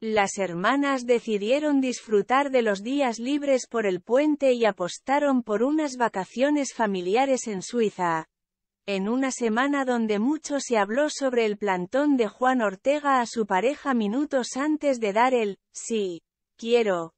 Las hermanas decidieron disfrutar de los días libres por el puente y apostaron por unas vacaciones familiares en Suiza. En una semana donde mucho se habló sobre el plantón de Juan Ortega a su pareja minutos antes de dar el, sí, quiero.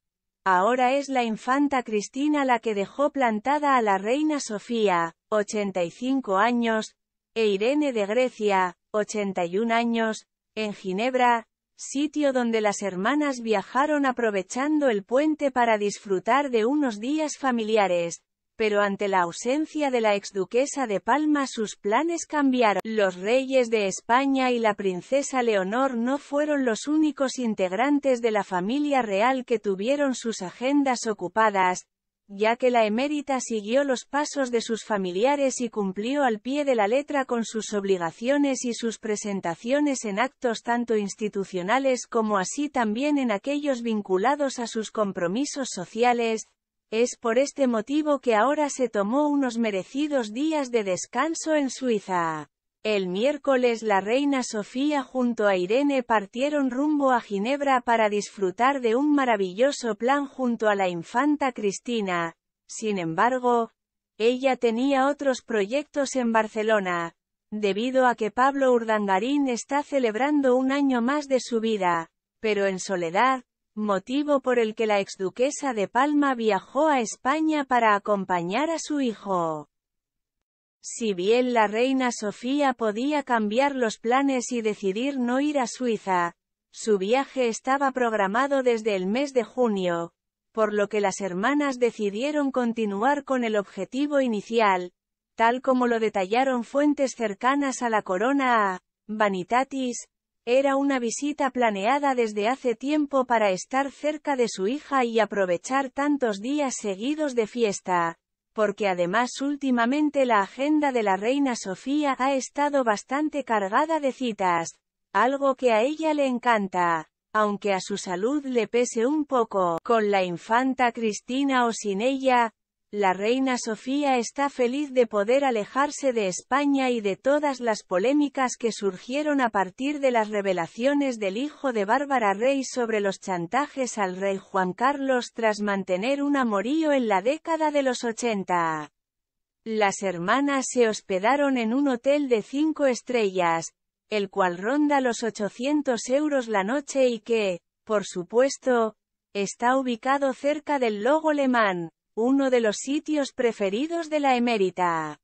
Ahora es la infanta Cristina la que dejó plantada a la reina Sofía, 85 años, e Irene de Grecia, 81 años, en Ginebra, sitio donde las hermanas viajaron aprovechando el puente para disfrutar de unos días familiares, pero ante la ausencia de la exduquesa de Palma sus planes cambiaron. Los reyes de España y la princesa Leonor no fueron los únicos integrantes de la familia real que tuvieron sus agendas ocupadas, ya que la emérita siguió los pasos de sus familiares y cumplió al pie de la letra con sus obligaciones y sus presentaciones en actos tanto institucionales como así también en aquellos vinculados a sus compromisos sociales, es por este motivo que ahora se tomó unos merecidos días de descanso en Suiza. El miércoles la reina Sofía junto a Irene partieron rumbo a Ginebra para disfrutar de un maravilloso plan junto a la infanta Cristina. Sin embargo, ella tenía otros proyectos en Barcelona, debido a que Pablo Urdangarín está celebrando un año más de su vida, pero en soledad, motivo por el que la exduquesa de Palma viajó a España para acompañar a su hijo. Si bien la reina Sofía podía cambiar los planes y decidir no ir a Suiza, su viaje estaba programado desde el mes de junio, por lo que las hermanas decidieron continuar con el objetivo inicial, tal como lo detallaron fuentes cercanas a la corona a Vanitatis, era una visita planeada desde hace tiempo para estar cerca de su hija y aprovechar tantos días seguidos de fiesta, porque además últimamente la agenda de la reina Sofía ha estado bastante cargada de citas, algo que a ella le encanta, aunque a su salud le pese un poco, con la infanta Cristina o sin ella, la reina Sofía está feliz de poder alejarse de España y de todas las polémicas que surgieron a partir de las revelaciones del hijo de Bárbara Rey sobre los chantajes al rey Juan Carlos tras mantener un amorío en la década de los 80. Las hermanas se hospedaron en un hotel de cinco estrellas, el cual ronda los 800 euros la noche y que, por supuesto, está ubicado cerca del logo alemán uno de los sitios preferidos de la emérita.